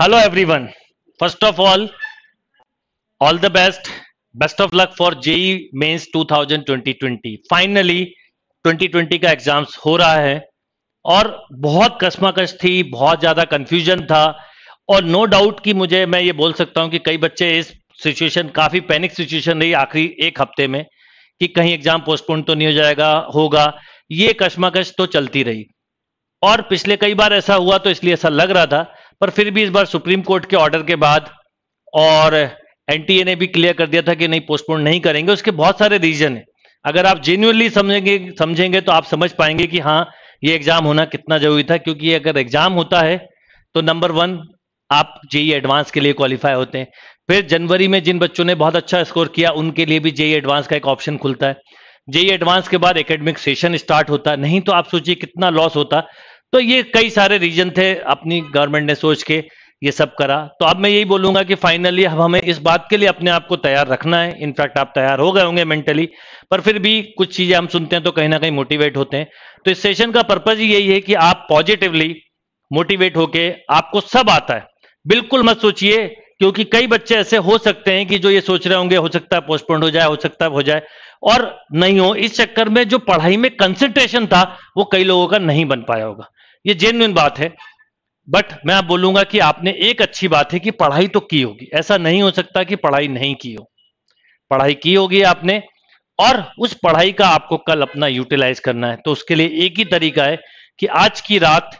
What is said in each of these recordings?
hello everyone first of all all the best best of luck for je mains 2020 finally 2020 का exams हो रहा है और बहुत कसमाकश थी बहुत ज्यादा कंफ्यूजन था और नो डाउट कि मुझे मैं ये बोल सकता हूं कि कई बच्चे इस सिचुएशन काफी पैनिक सिचुएशन रही आखिरी एक हफ्ते में कि कहीं एग्जाम पोस्टपोन तो नहीं हो जाएगा होगा ये कश्मकश तो चलती रही और पिछले कई बार ऐसा हुआ तो इसलिए ऐसा लग रहा था पर फिर भी इस बार सुप्रीम कोर्ट के ऑर्डर के बाद और एनटीए ने भी क्लियर कर दिया था कि नहीं पोस्टपोन नहीं करेंगे उसके बहुत सारे रीजन है अगर आप जेन्यूनली समझेंगे समझेंगे तो आप समझ पाएंगे कि हाँ ये एग्जाम होना कितना जरूरी था क्योंकि ये अगर एग्जाम होता है तो नंबर वन आप जेई एडवांस के लिए क्वालिफाई होते हैं फिर जनवरी में जिन बच्चों ने बहुत अच्छा स्कोर किया उनके लिए भी जेई एडवांस का एक ऑप्शन खुलता है जेई एडवांस के बाद एकेडमिक सेशन स्टार्ट होता नहीं तो आप सोचिए कितना लॉस होता तो ये कई सारे रीजन थे अपनी गवर्नमेंट ने सोच के ये सब करा तो अब मैं यही बोलूंगा कि फाइनली अब हमें इस बात के लिए अपने आप को तैयार रखना है इनफैक्ट आप तैयार हो गए होंगे मेंटली पर फिर भी कुछ चीजें हम सुनते हैं तो कहीं ना कहीं मोटिवेट होते हैं तो इस सेशन का पर्पज ही यही है कि आप पॉजिटिवली मोटिवेट होके आपको सब आता है बिल्कुल मत सोचिए क्योंकि कई बच्चे ऐसे हो सकते हैं कि जो ये सोच रहे होंगे हो सकता है पोस्टपोन हो जाए हो सकता है हो जाए और नहीं हो इस चक्कर में जो पढ़ाई में कंसेंट्रेशन था वो कई लोगों का नहीं बन पाया होगा ये जेन्युन बात है बट मैं आप बोलूंगा कि आपने एक अच्छी बात है कि पढ़ाई तो की होगी ऐसा नहीं हो सकता कि पढ़ाई नहीं की हो पढ़ाई की होगी आपने और उस पढ़ाई का आपको कल अपना यूटिलाइज करना है तो उसके लिए एक ही तरीका है कि आज की रात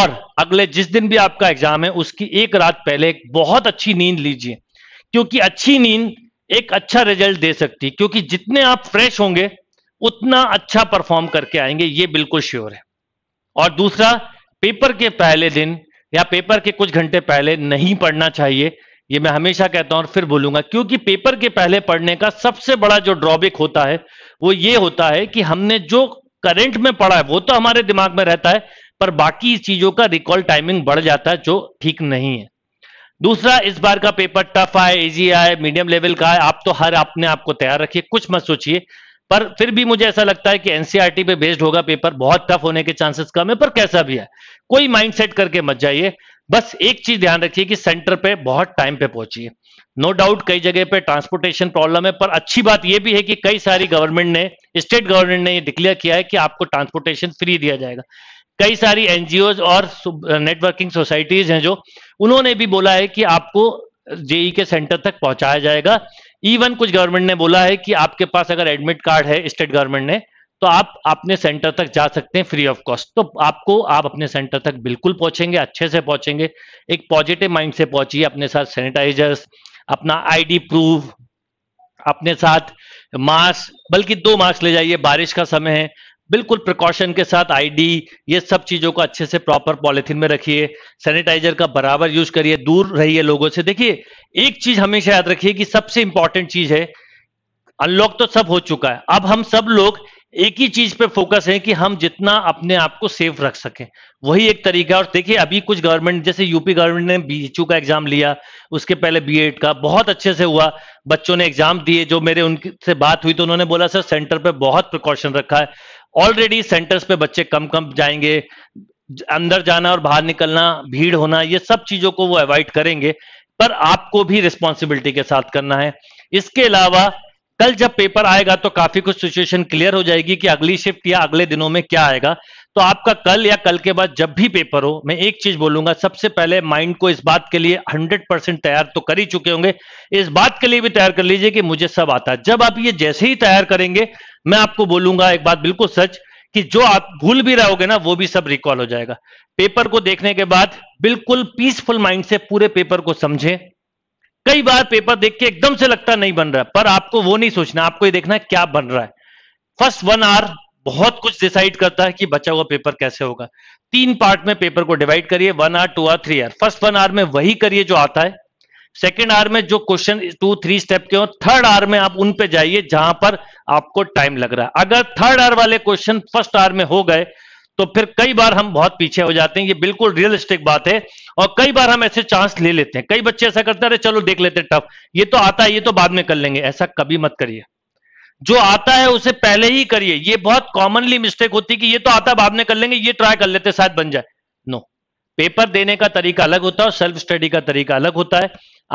और अगले जिस दिन भी आपका एग्जाम है उसकी एक रात पहले एक बहुत अच्छी नींद लीजिए क्योंकि अच्छी नींद एक अच्छा रिजल्ट दे सकती है क्योंकि जितने आप फ्रेश होंगे उतना अच्छा परफॉर्म करके आएंगे ये बिल्कुल श्योर है और दूसरा पेपर के पहले दिन या पेपर के कुछ घंटे पहले नहीं पढ़ना चाहिए ये मैं हमेशा कहता हूं और फिर बोलूंगा क्योंकि पेपर के पहले पढ़ने का सबसे बड़ा जो ड्रॉबैक होता है वो ये होता है कि हमने जो करंट में पढ़ा है वो तो हमारे दिमाग में रहता है पर बाकी चीजों का रिकॉल टाइमिंग बढ़ जाता है जो ठीक नहीं है दूसरा इस बार का पेपर टफ आए इजी आए मीडियम लेवल का आए आप तो हर अपने आप को तैयार रखिए कुछ मत सोचिए पर फिर भी मुझे ऐसा लगता है कि एनसीआरटी e पे बेस्ड होगा पेपर बहुत टफ होने के चांसेस कम है पर कैसा भी है कोई माइंड सेट करके मत जाइए बस एक चीज ध्यान रखिए कि सेंटर पे बहुत टाइम पे पहुंचिए नो डाउट कई जगह पे ट्रांसपोर्टेशन प्रॉब्लम है पर अच्छी बात यह भी है कि कई सारी गवर्नमेंट ने स्टेट गवर्नमेंट ने यह डिक्लेयर किया है कि आपको ट्रांसपोर्टेशन फ्री दिया जाएगा कई सारी एनजीओ और नेटवर्किंग सोसाइटीज हैं जो उन्होंने भी बोला है कि आपको जेई e के सेंटर तक पहुंचाया जाएगा इवन कुछ गवर्नमेंट ने बोला है कि आपके पास अगर एडमिट कार्ड है स्टेट गवर्नमेंट ने तो आप अपने सेंटर तक जा सकते हैं फ्री ऑफ कॉस्ट तो आपको आप अपने सेंटर तक बिल्कुल पहुंचेंगे अच्छे से पहुंचेंगे एक पॉजिटिव माइंड से पहुंचिए अपने साथ सैनिटाइजर्स अपना आईडी प्रूफ अपने साथ मास्क बल्कि दो मास्क ले जाइए बारिश का समय है बिल्कुल प्रिकॉशन के साथ आईडी ये सब चीजों को अच्छे से प्रॉपर पॉलिथिन में रखिए सैनिटाइजर का बराबर यूज करिए दूर रहिए लोगों से देखिए एक चीज हमेशा याद रखिए कि सबसे इंपॉर्टेंट चीज है अनलॉक तो सब हो चुका है अब हम सब लोग एक ही चीज पे फोकस है कि हम जितना अपने आप को सेफ रख सकें वही एक तरीका और देखिए अभी कुछ गवर्नमेंट जैसे यूपी गवर्नमेंट ने बीएचयू का एग्जाम लिया उसके पहले बीएड का बहुत अच्छे से हुआ बच्चों ने एग्जाम दिए जो मेरे उनसे बात हुई तो उन्होंने बोला सर सेंटर पे बहुत प्रिकॉशन रखा है ऑलरेडी सेंटर्स पे बच्चे कम कम जाएंगे अंदर जाना और बाहर निकलना भीड़ होना ये सब चीजों को वो अवॉइड करेंगे पर आपको भी रिस्पॉन्सिबिलिटी के साथ करना है इसके अलावा कल जब पेपर आएगा तो काफी कुछ सिचुएशन क्लियर हो जाएगी कि अगली शिफ्ट या अगले दिनों में क्या आएगा तो आपका कल या कल के बाद जब भी पेपर हो मैं एक चीज बोलूंगा सबसे पहले माइंड को इस बात के लिए 100 परसेंट तैयार तो कर ही चुके होंगे इस बात के लिए भी तैयार कर लीजिए कि मुझे सब आता है जब आप ये जैसे ही तैयार करेंगे मैं आपको बोलूंगा एक बात बिल्कुल सच कि जो आप भूल भी रहोगे ना वो भी सब रिकॉल हो जाएगा पेपर को देखने के बाद बिल्कुल पीसफुल माइंड से पूरे पेपर को समझें कई बार पेपर देख के एकदम से लगता नहीं बन रहा पर आपको वो नहीं सोचना आपको ये देखना है क्या बन रहा है फर्स्ट वन आवर बहुत कुछ डिसाइड करता है कि बचा हुआ पेपर कैसे होगा तीन पार्ट में पेपर को डिवाइड करिए one R two R three R first one R में वही करिए जो आता है सेकेंड आर में जो क्वेश्चन टू थ्री स्टेप के हो थर्ड आर में आप उन पे जाइए जहां पर आपको टाइम लग रहा है अगर थर्ड आर वाले क्वेश्चन फर्स्ट आर में हो गए तो फिर कई बार हम बहुत पीछे हो जाते हैं ये बिल्कुल रियलिस्टिक बात है और कई बार हम ऐसे चांस ले लेते हैं कई बच्चे ऐसा करते हैं अरे चलो देख लेते हैं टफ ये तो आता है ये तो बाद में कर लेंगे ऐसा कभी मत करिए जो आता है उसे पहले ही करिए ये बहुत कॉमनली मिस्टेक होती है कि ये तो आता बाद में कर लेंगे ये ट्राई कर लेते शायद बन जाए नो पेपर देने का तरीका अलग होता है सेल्फ स्टडी का तरीका अलग होता है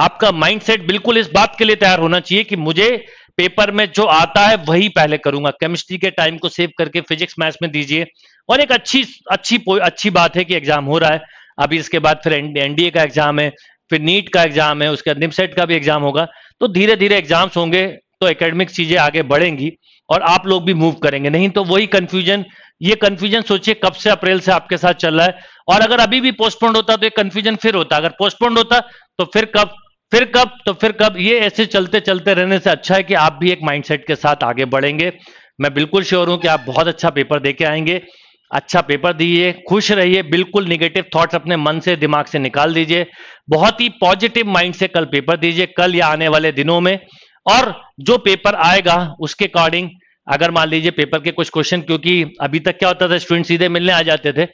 आपका माइंडसेट बिल्कुल इस बात के लिए तैयार होना चाहिए कि मुझे पेपर में जो आता है वही पहले करूंगा केमिस्ट्री के टाइम को सेव करके फिजिक्स मैथ्स में दीजिए और एक अच्छी अच्छी अच्छी बात है कि एग्जाम हो रहा है अभी इसके बाद फिर एनडीए का एग्जाम है फिर नीट का एग्जाम है उसके बाद निमसेट का भी एग्जाम होगा तो धीरे धीरे एग्जाम्स होंगे तो एकेडमिक चीजें आगे बढ़ेंगी और आप लोग भी मूव करेंगे नहीं तो वही कंफ्यूजन ये कंफ्यूजन सोचिए कब से अप्रैल से आपके साथ चल रहा है और अगर अभी भी पोस्टपोन्ड होता तो ये कंफ्यूजन फिर होता अगर पोस्टपोन्ड होता तो फिर कब फिर कब तो फिर कब ये ऐसे चलते चलते रहने से अच्छा है कि आप भी एक माइंडसेट के साथ आगे बढ़ेंगे मैं बिल्कुल श्योर हूं कि आप बहुत अच्छा पेपर दे के आएंगे अच्छा पेपर दीजिए खुश रहिए बिल्कुल निगेटिव थॉट्स अपने मन से दिमाग से निकाल दीजिए बहुत ही पॉजिटिव माइंड से कल पेपर दीजिए कल या आने वाले दिनों में और जो पेपर आएगा उसके अकॉर्डिंग अगर मान लीजिए पेपर के कुछ क्वेश्चन क्योंकि अभी तक क्या होता था स्टूडेंट सीधे मिलने आ जाते थे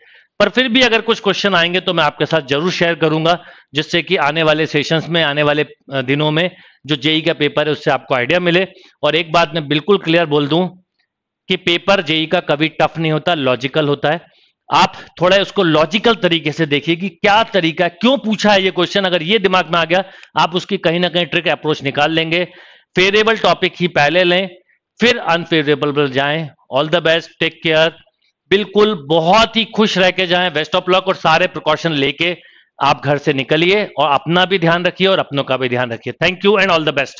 पर फिर भी अगर कुछ क्वेश्चन आएंगे तो मैं आपके साथ जरूर शेयर करूंगा जिससे कि आने वाले सेशंस में आने वाले दिनों में जो जेई e का पेपर है उससे आपको आइडिया मिले और एक बात मैं बिल्कुल क्लियर बोल दूं कि पेपर जेई e का कभी टफ नहीं होता लॉजिकल होता है आप थोड़ा उसको लॉजिकल तरीके से देखिए कि क्या तरीका क्यों पूछा है ये क्वेश्चन अगर ये दिमाग में आ गया आप उसकी कहीं ना कहीं ट्रिक अप्रोच निकाल लेंगे फेवरेबल टॉपिक ही पहले लें फिर अनफेवरेबल पर जाएं all the best take care बिल्कुल बहुत ही खुश रह के जाए बेस्ट ऑफ लक और सारे प्रिकॉशन लेके आप घर से निकलिए और अपना भी ध्यान रखिए और अपनों का भी ध्यान रखिए thank you and all the best